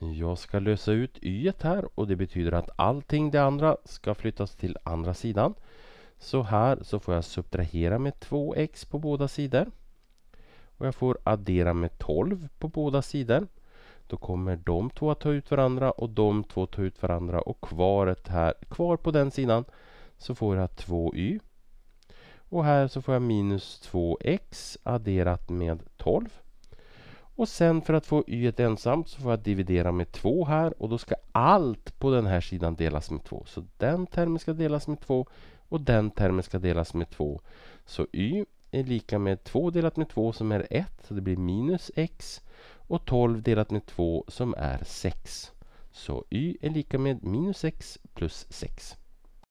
Jag ska lösa ut y här och det betyder att allting det andra ska flyttas till andra sidan. Så här så får jag subtrahera med 2x på båda sidor. Och jag får addera med 12 på båda sidor. Då kommer de två att ta ut varandra och de två ta ut varandra och kvaret här, kvar på den sidan så får jag 2y. Och här så får jag minus 2x adderat med 12. Och sen för att få y ensamt så får jag dividera med 2 här och då ska allt på den här sidan delas med 2. Så den termen ska delas med 2 och den termen ska delas med 2. Så y är lika med 2 delat med 2 som är 1, så det blir minus x. Och 12 delat med 2 som är 6. Så y är lika med minus x plus 6.